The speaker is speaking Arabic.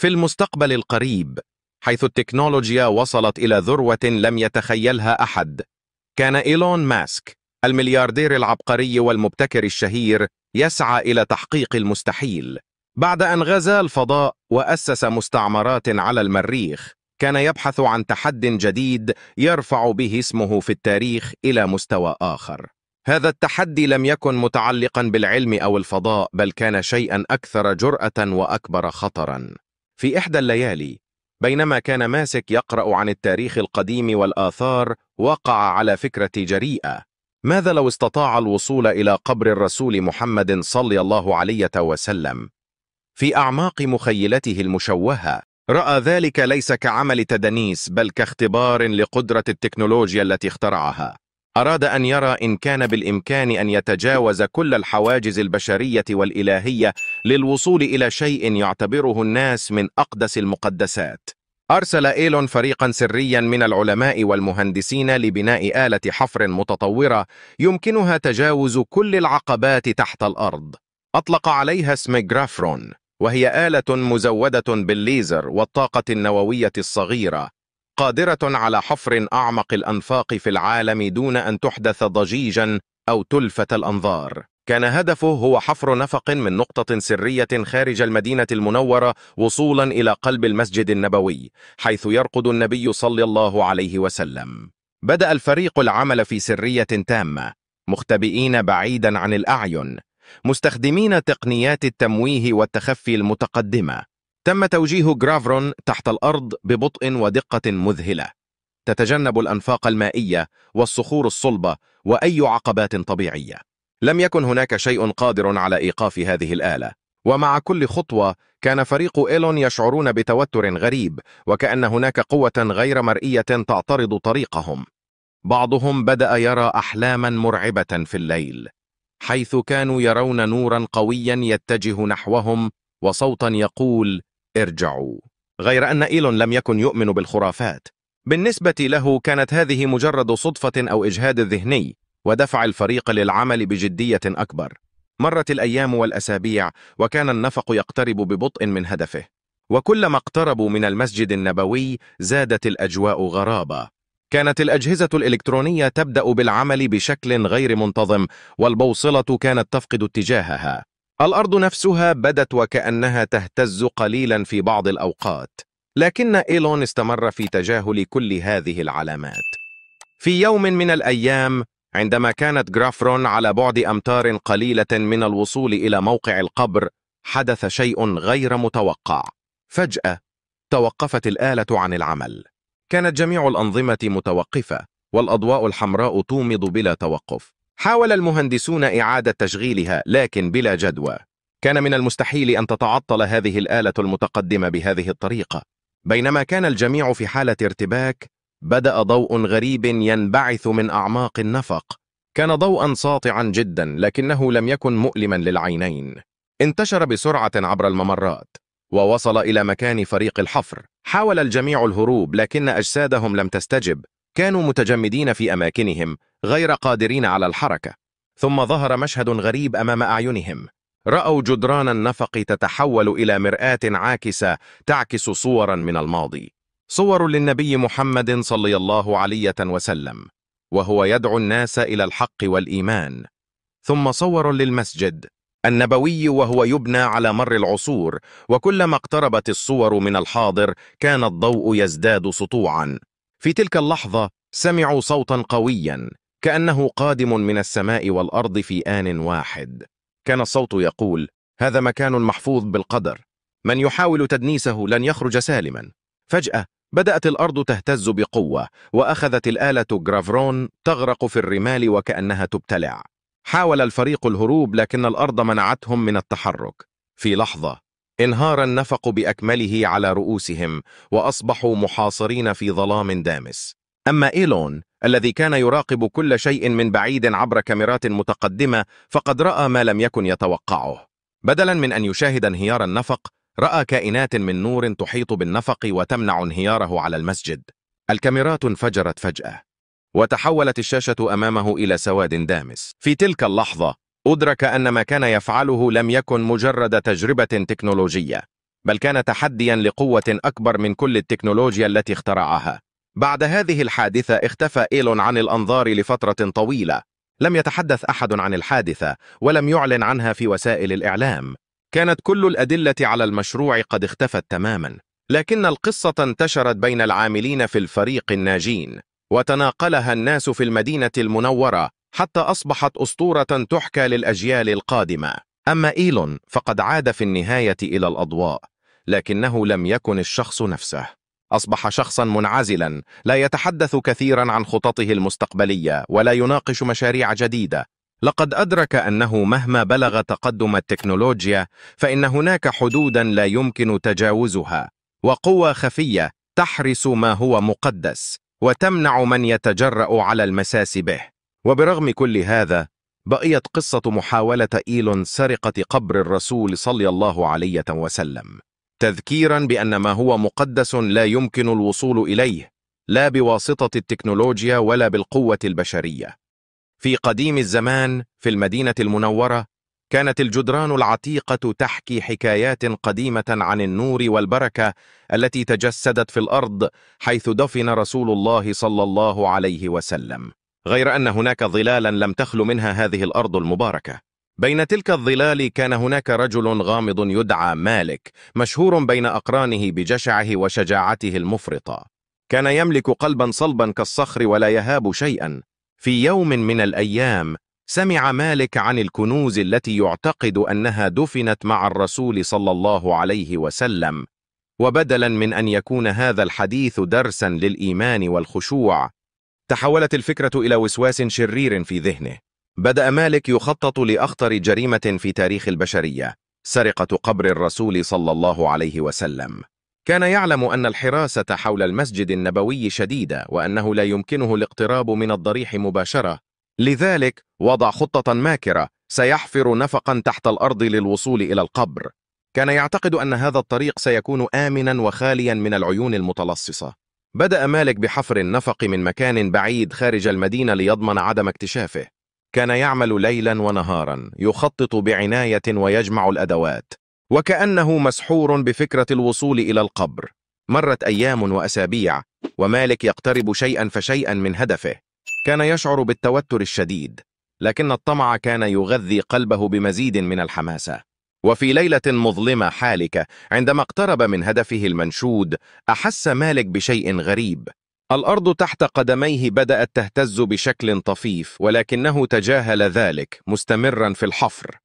في المستقبل القريب حيث التكنولوجيا وصلت إلى ذروة لم يتخيلها أحد كان إيلون ماسك الملياردير العبقري والمبتكر الشهير يسعى إلى تحقيق المستحيل بعد أن غزا الفضاء وأسس مستعمرات على المريخ كان يبحث عن تحد جديد يرفع به اسمه في التاريخ إلى مستوى آخر هذا التحدي لم يكن متعلقا بالعلم أو الفضاء بل كان شيئا أكثر جرأة وأكبر خطرا في إحدى الليالي بينما كان ماسك يقرأ عن التاريخ القديم والآثار وقع على فكرة جريئة ماذا لو استطاع الوصول إلى قبر الرسول محمد صلى الله عليه وسلم في أعماق مخيلته المشوهة رأى ذلك ليس كعمل تدنيس بل كاختبار لقدرة التكنولوجيا التي اخترعها أراد أن يرى إن كان بالإمكان أن يتجاوز كل الحواجز البشرية والإلهية للوصول إلى شيء يعتبره الناس من أقدس المقدسات أرسل إيلون فريقا سريا من العلماء والمهندسين لبناء آلة حفر متطورة يمكنها تجاوز كل العقبات تحت الأرض أطلق عليها اسم جرافرون وهي آلة مزودة بالليزر والطاقة النووية الصغيرة قادرة على حفر أعمق الأنفاق في العالم دون أن تحدث ضجيجا أو تلفت الأنظار كان هدفه هو حفر نفق من نقطة سرية خارج المدينة المنورة وصولا إلى قلب المسجد النبوي حيث يرقد النبي صلى الله عليه وسلم بدأ الفريق العمل في سرية تامة مختبئين بعيدا عن الأعين مستخدمين تقنيات التمويه والتخفي المتقدمة تم توجيه جرافرون تحت الأرض ببطء ودقة مذهلة تتجنب الأنفاق المائية والصخور الصلبة وأي عقبات طبيعية لم يكن هناك شيء قادر على إيقاف هذه الآلة ومع كل خطوة كان فريق إيلون يشعرون بتوتر غريب وكأن هناك قوة غير مرئية تعترض طريقهم بعضهم بدأ يرى أحلاما مرعبة في الليل حيث كانوا يرون نورا قويا يتجه نحوهم وصوتا يقول ارجعوا غير أن إيلون لم يكن يؤمن بالخرافات بالنسبة له كانت هذه مجرد صدفة أو إجهاد ذهني ودفع الفريق للعمل بجدية أكبر مرت الأيام والأسابيع وكان النفق يقترب ببطء من هدفه وكلما اقتربوا من المسجد النبوي زادت الأجواء غرابة كانت الأجهزة الإلكترونية تبدأ بالعمل بشكل غير منتظم والبوصلة كانت تفقد اتجاهها الأرض نفسها بدت وكأنها تهتز قليلا في بعض الأوقات لكن إيلون استمر في تجاهل كل هذه العلامات في يوم من الأيام عندما كانت جرافرون على بعد أمتار قليلة من الوصول إلى موقع القبر حدث شيء غير متوقع فجأة توقفت الآلة عن العمل كانت جميع الأنظمة متوقفة والأضواء الحمراء تومض بلا توقف حاول المهندسون إعادة تشغيلها لكن بلا جدوى كان من المستحيل أن تتعطل هذه الآلة المتقدمة بهذه الطريقة بينما كان الجميع في حالة ارتباك بدأ ضوء غريب ينبعث من أعماق النفق كان ضوءا ساطعا جدا لكنه لم يكن مؤلما للعينين انتشر بسرعة عبر الممرات ووصل إلى مكان فريق الحفر حاول الجميع الهروب لكن أجسادهم لم تستجب كانوا متجمدين في أماكنهم غير قادرين على الحركة ثم ظهر مشهد غريب أمام أعينهم رأوا جدران النفق تتحول إلى مرآة عاكسة تعكس صورا من الماضي صور للنبي محمد صلى الله عليه وسلم وهو يدعو الناس إلى الحق والإيمان ثم صور للمسجد النبوي وهو يبنى على مر العصور وكلما اقتربت الصور من الحاضر كان الضوء يزداد سطوعا في تلك اللحظة سمعوا صوتا قويا كأنه قادم من السماء والأرض في آن واحد كان الصوت يقول هذا مكان محفوظ بالقدر من يحاول تدنيسه لن يخرج سالما فجأة بدأت الأرض تهتز بقوة وأخذت الآلة جرافرون تغرق في الرمال وكأنها تبتلع حاول الفريق الهروب لكن الأرض منعتهم من التحرك في لحظة انهار النفق بأكمله على رؤوسهم وأصبحوا محاصرين في ظلام دامس أما إيلون الذي كان يراقب كل شيء من بعيد عبر كاميرات متقدمة فقد رأى ما لم يكن يتوقعه بدلا من أن يشاهد انهيار النفق رأى كائنات من نور تحيط بالنفق وتمنع انهياره على المسجد الكاميرات انفجرت فجأة وتحولت الشاشة أمامه إلى سواد دامس في تلك اللحظة أدرك أن ما كان يفعله لم يكن مجرد تجربة تكنولوجية بل كان تحديا لقوة أكبر من كل التكنولوجيا التي اخترعها بعد هذه الحادثة اختفى إيلون عن الأنظار لفترة طويلة لم يتحدث أحد عن الحادثة ولم يعلن عنها في وسائل الإعلام كانت كل الأدلة على المشروع قد اختفت تماما لكن القصة انتشرت بين العاملين في الفريق الناجين وتناقلها الناس في المدينة المنورة حتى أصبحت أسطورة تحكى للأجيال القادمة أما إيلون فقد عاد في النهاية إلى الأضواء لكنه لم يكن الشخص نفسه أصبح شخصا منعزلا لا يتحدث كثيرا عن خططه المستقبلية ولا يناقش مشاريع جديدة لقد أدرك أنه مهما بلغ تقدم التكنولوجيا فإن هناك حدودا لا يمكن تجاوزها وقوى خفية تحرس ما هو مقدس وتمنع من يتجرأ على المساس به وبرغم كل هذا بقيت قصة محاولة إيلون سرقة قبر الرسول صلى الله عليه وسلم تذكيرا بأن ما هو مقدس لا يمكن الوصول إليه لا بواسطة التكنولوجيا ولا بالقوة البشرية في قديم الزمان في المدينة المنورة كانت الجدران العتيقة تحكي حكايات قديمة عن النور والبركة التي تجسدت في الأرض حيث دفن رسول الله صلى الله عليه وسلم غير أن هناك ظلالا لم تخل منها هذه الأرض المباركة بين تلك الظلال كان هناك رجل غامض يدعى مالك مشهور بين أقرانه بجشعه وشجاعته المفرطة كان يملك قلبا صلبا كالصخر ولا يهاب شيئا في يوم من الأيام سمع مالك عن الكنوز التي يعتقد أنها دفنت مع الرسول صلى الله عليه وسلم وبدلا من أن يكون هذا الحديث درسا للإيمان والخشوع تحولت الفكرة إلى وسواس شرير في ذهنه بدأ مالك يخطط لأخطر جريمة في تاريخ البشرية سرقة قبر الرسول صلى الله عليه وسلم كان يعلم أن الحراسة حول المسجد النبوي شديدة وأنه لا يمكنه الاقتراب من الضريح مباشرة لذلك وضع خطة ماكرة سيحفر نفقا تحت الأرض للوصول إلى القبر كان يعتقد أن هذا الطريق سيكون آمنا وخاليا من العيون المتلصصة بدأ مالك بحفر النفق من مكان بعيد خارج المدينة ليضمن عدم اكتشافه كان يعمل ليلا ونهارا يخطط بعناية ويجمع الأدوات وكأنه مسحور بفكرة الوصول إلى القبر مرت أيام وأسابيع ومالك يقترب شيئا فشيئا من هدفه كان يشعر بالتوتر الشديد لكن الطمع كان يغذي قلبه بمزيد من الحماسة وفي ليلة مظلمة حالكة عندما اقترب من هدفه المنشود أحس مالك بشيء غريب الأرض تحت قدميه بدأت تهتز بشكل طفيف ولكنه تجاهل ذلك مستمرا في الحفر